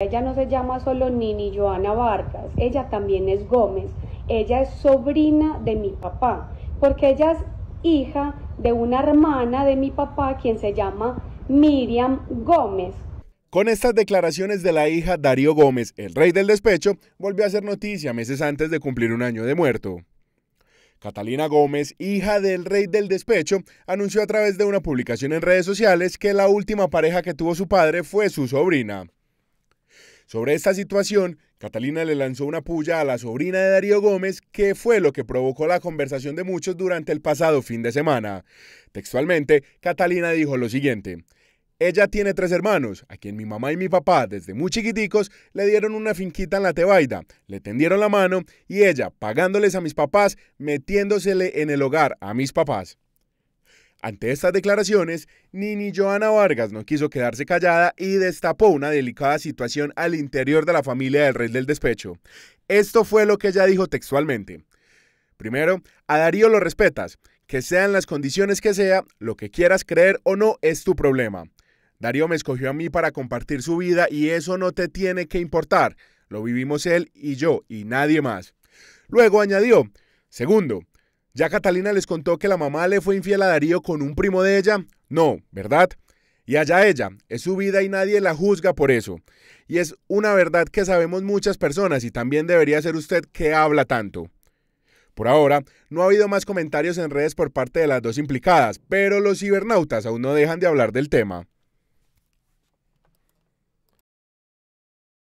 Ella no se llama solo Nini Joana Vargas, ella también es Gómez, ella es sobrina de mi papá, porque ella es hija de una hermana de mi papá quien se llama Miriam Gómez. Con estas declaraciones de la hija Darío Gómez, el rey del despecho, volvió a hacer noticia meses antes de cumplir un año de muerto. Catalina Gómez, hija del rey del despecho, anunció a través de una publicación en redes sociales que la última pareja que tuvo su padre fue su sobrina. Sobre esta situación, Catalina le lanzó una puya a la sobrina de Darío Gómez, que fue lo que provocó la conversación de muchos durante el pasado fin de semana. Textualmente, Catalina dijo lo siguiente. Ella tiene tres hermanos, a quien mi mamá y mi papá desde muy chiquiticos le dieron una finquita en la Tebaida, le tendieron la mano y ella, pagándoles a mis papás, metiéndosele en el hogar a mis papás. Ante estas declaraciones, Nini Joana Vargas no quiso quedarse callada y destapó una delicada situación al interior de la familia del rey del despecho. Esto fue lo que ella dijo textualmente. Primero, a Darío lo respetas, que sean las condiciones que sea, lo que quieras creer o no es tu problema. Darío me escogió a mí para compartir su vida y eso no te tiene que importar. Lo vivimos él y yo y nadie más. Luego añadió, segundo, ¿Ya Catalina les contó que la mamá le fue infiel a Darío con un primo de ella? No, ¿verdad? Y allá ella, es su vida y nadie la juzga por eso. Y es una verdad que sabemos muchas personas y también debería ser usted que habla tanto. Por ahora, no ha habido más comentarios en redes por parte de las dos implicadas, pero los cibernautas aún no dejan de hablar del tema.